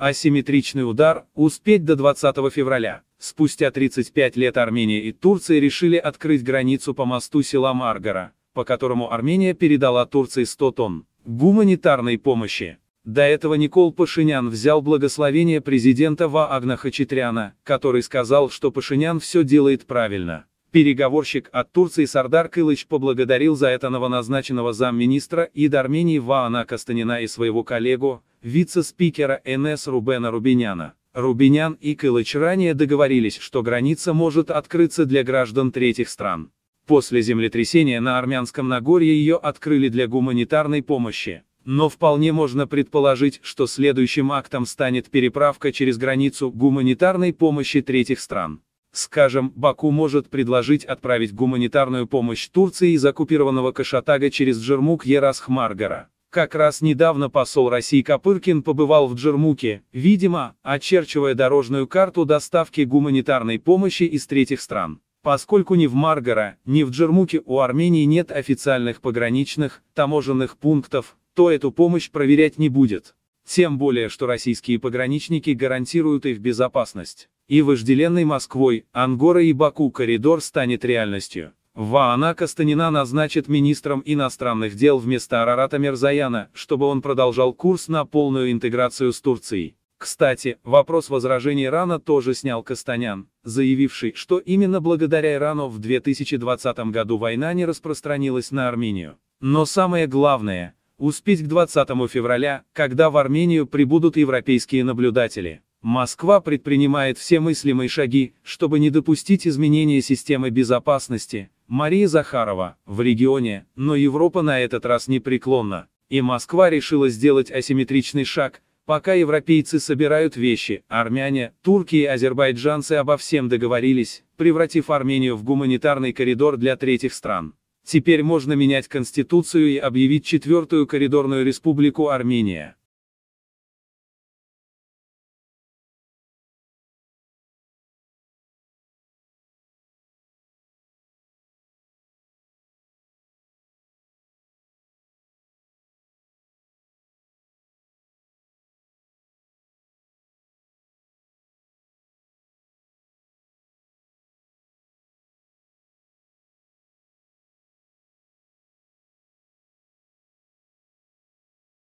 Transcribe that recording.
Асимметричный удар, успеть до 20 февраля. Спустя 35 лет Армения и Турция решили открыть границу по мосту села Маргара, по которому Армения передала Турции 100 тонн гуманитарной помощи. До этого Никол Пашинян взял благословение президента Ваагна Хачатряна, который сказал, что Пашинян все делает правильно. Переговорщик от Турции Сардар Кылыч поблагодарил за это новоназначенного замминистра ид Армении Ваана Кастанина и своего коллегу, вице-спикера НС Рубена Рубиняна. Рубинян и Кылыч ранее договорились, что граница может открыться для граждан третьих стран. После землетрясения на Армянском Нагорье ее открыли для гуманитарной помощи. Но вполне можно предположить, что следующим актом станет переправка через границу гуманитарной помощи третьих стран. Скажем, Баку может предложить отправить гуманитарную помощь Турции из оккупированного Кашатага через Джермук Ерас Хмаргара. Как раз недавно посол России Копыркин побывал в Джермуке, видимо, очерчивая дорожную карту доставки гуманитарной помощи из третьих стран. Поскольку ни в Маргара, ни в Джермуке у Армении нет официальных пограничных, таможенных пунктов, то эту помощь проверять не будет. Тем более, что российские пограничники гарантируют их безопасность. И вожделенный Москвой, Ангора и Баку коридор станет реальностью. Ваана Кастанина назначит министром иностранных дел вместо Арарата Мерзаяна, чтобы он продолжал курс на полную интеграцию с Турцией. Кстати, вопрос возражений Ирана тоже снял Кастанян, заявивший, что именно благодаря Ирану в 2020 году война не распространилась на Армению. Но самое главное, успеть к 20 февраля, когда в Армению прибудут европейские наблюдатели. Москва предпринимает все мыслимые шаги, чтобы не допустить изменения системы безопасности, Мария Захарова, в регионе, но Европа на этот раз непреклонна. И Москва решила сделать асимметричный шаг, пока европейцы собирают вещи, армяне, турки и азербайджанцы обо всем договорились, превратив Армению в гуманитарный коридор для третьих стран. Теперь можно менять конституцию и объявить четвертую коридорную республику Армения.